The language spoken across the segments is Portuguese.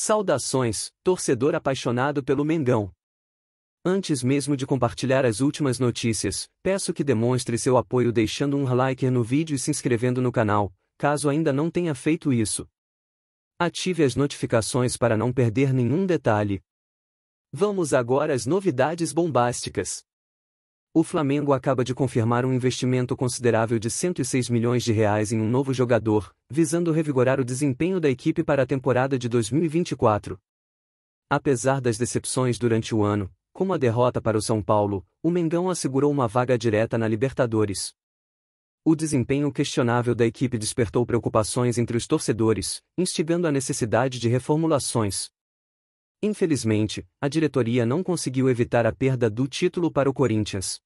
Saudações, torcedor apaixonado pelo Mengão. Antes mesmo de compartilhar as últimas notícias, peço que demonstre seu apoio deixando um like no vídeo e se inscrevendo no canal, caso ainda não tenha feito isso. Ative as notificações para não perder nenhum detalhe. Vamos agora às novidades bombásticas. O Flamengo acaba de confirmar um investimento considerável de 106 milhões de reais em um novo jogador, visando revigorar o desempenho da equipe para a temporada de 2024. Apesar das decepções durante o ano, como a derrota para o São Paulo, o Mengão assegurou uma vaga direta na Libertadores. O desempenho questionável da equipe despertou preocupações entre os torcedores, instigando a necessidade de reformulações. Infelizmente, a diretoria não conseguiu evitar a perda do título para o Corinthians.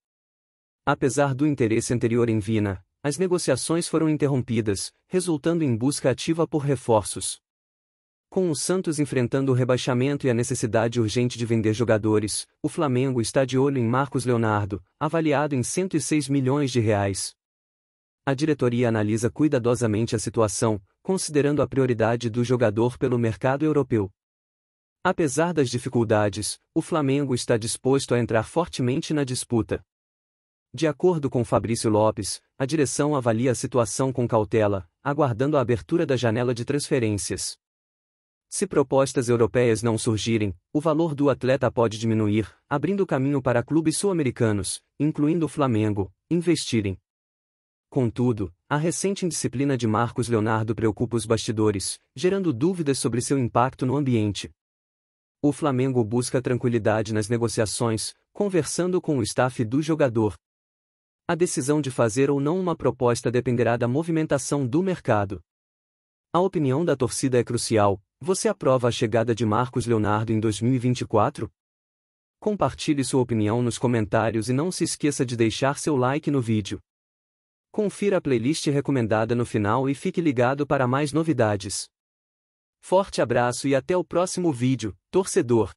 Apesar do interesse anterior em Vina, as negociações foram interrompidas, resultando em busca ativa por reforços. Com o Santos enfrentando o rebaixamento e a necessidade urgente de vender jogadores, o Flamengo está de olho em Marcos Leonardo, avaliado em 106 milhões de reais. A diretoria analisa cuidadosamente a situação, considerando a prioridade do jogador pelo mercado europeu. Apesar das dificuldades, o Flamengo está disposto a entrar fortemente na disputa. De acordo com Fabrício Lopes, a direção avalia a situação com cautela, aguardando a abertura da janela de transferências. Se propostas europeias não surgirem, o valor do atleta pode diminuir, abrindo caminho para clubes sul-americanos, incluindo o Flamengo, investirem. Contudo, a recente indisciplina de Marcos Leonardo preocupa os bastidores, gerando dúvidas sobre seu impacto no ambiente. O Flamengo busca tranquilidade nas negociações, conversando com o staff do jogador. A decisão de fazer ou não uma proposta dependerá da movimentação do mercado. A opinião da torcida é crucial. Você aprova a chegada de Marcos Leonardo em 2024? Compartilhe sua opinião nos comentários e não se esqueça de deixar seu like no vídeo. Confira a playlist recomendada no final e fique ligado para mais novidades. Forte abraço e até o próximo vídeo, torcedor!